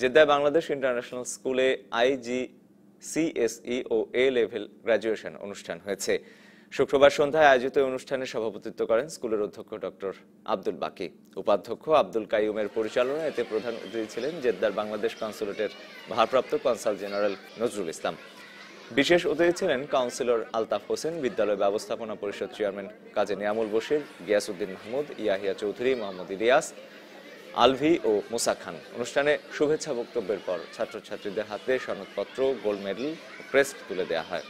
জেদ্দায় Bangladesh international স্কুলে IGCSE ও A level graduation অনুষ্ঠান হয়েছে শুক্রবার সন্ধ্যায় আয়োজিত অনুষ্ঠানে সভাপতিত্ব করেন স্কুলের অধ্যক্ষ ডক্টর আব্দুল বাকি উপাধ্যক্ষ আব্দুল কাইমের পরিচালনা এতে প্রধান অতিথি ছিলেন জেদ্দার বাংলাদেশ কনসুলেটের ভারপ্রাপ্ত কনসাল জেনারেল নজরুল ইসলাম বিশেষ অতিথি ছিলেন কাউন্সিলর আলতাফ হোসেন বিদ্যালয় ব্যবস্থাপনা পরিষদ চেয়ারম্যান কাজী নিয়ামুল বশির গিয়াসউদ্দিন মাহমুদ ইয়াহিয়া চৌধুরী মোহাম্মদ ইলিয়াস আলভি ও মুসা খান অনুষ্ঠানে শুভেচ্ছা বক্তব্যের পর ছাত্রছাত্রীদের হাতে সনদপত্র গোল্ড মেডেল ক্রেস্ট তুলে দেওয়া হয়